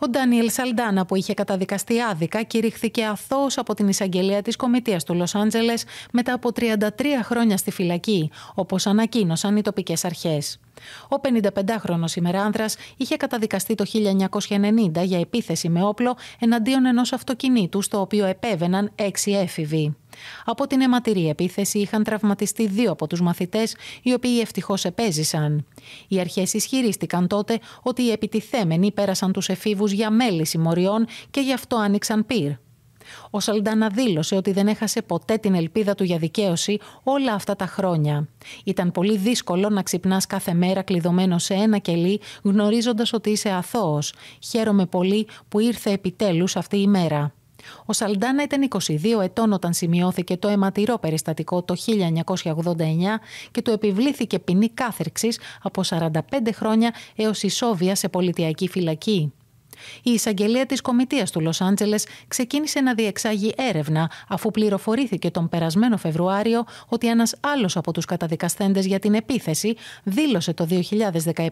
Ο Ντανιέλ Σαλντάνα, που είχε καταδικαστεί άδικα, κηρύχθηκε αθώος από την εισαγγελία της Κομιτείας του Λος Άντζελες μετά από 33 χρόνια στη φυλακή, όπως ανακοίνωσαν οι τοπικές αρχές. Ο 55χρονος ημεράνδρας είχε καταδικαστεί το 1990 για επίθεση με όπλο εναντίον ενός αυτοκινήτου στο οποίο επέβαιναν έξι έφηβοι. Από την αιματηρή επίθεση είχαν τραυματιστεί δύο από τους μαθητές, οι οποίοι ευτυχώς επέζησαν. Οι αρχές ισχυρίστηκαν τότε ότι οι επιτιθέμενοι πέρασαν τους εφήβους για μέλη συμμοριών και γι' αυτό άνοιξαν πυρ. Ο Σαλντάνα δήλωσε ότι δεν έχασε ποτέ την ελπίδα του για δικαίωση όλα αυτά τα χρόνια. Ήταν πολύ δύσκολο να ξυπνάς κάθε μέρα κλειδωμένος σε ένα κελί, γνωρίζοντας ότι είσαι αθώος. Χαίρομαι πολύ που ήρθε επιτέλους αυτή η μέρα. Ο Σαλντάνα ήταν 22 ετών όταν σημειώθηκε το αιματηρό περιστατικό το 1989 και του επιβλήθηκε ποινή κάθερξης από 45 χρόνια έως ισόβια σε πολιτιακή φυλακή. Η εισαγγελία της Κομιτείας του Λος Άντζελες ξεκίνησε να διεξάγει έρευνα αφού πληροφορήθηκε τον περασμένο Φεβρουάριο ότι ένας άλλος από τους καταδικαστέντες για την επίθεση δήλωσε το 2017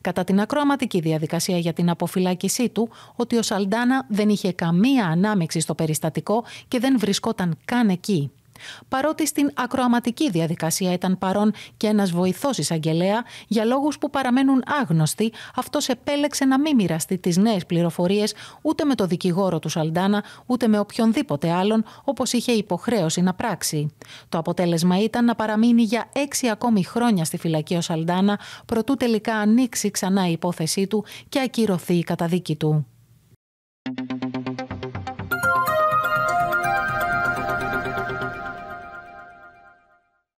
κατά την ακροαματική διαδικασία για την αποφυλάκησή του ότι ο Σαλντάνα δεν είχε καμία ανάμεξη στο περιστατικό και δεν βρισκόταν καν εκεί. Παρότι στην ακροαματική διαδικασία ήταν παρόν και ένας βοηθός εισαγγελέα, για λόγους που παραμένουν άγνωστοι, αυτός επέλεξε να μην μοιραστεί τις νέες πληροφορίες ούτε με το δικηγόρο του Σαλντάνα, ούτε με οποιονδήποτε άλλον, όπως είχε υποχρέωση να πράξει. Το αποτέλεσμα ήταν να παραμείνει για έξι ακόμη χρόνια στη φυλακή ο Σαλντάνα, προτού τελικά ανοίξει ξανά η υπόθεσή του και ακυρωθεί η καταδίκη του.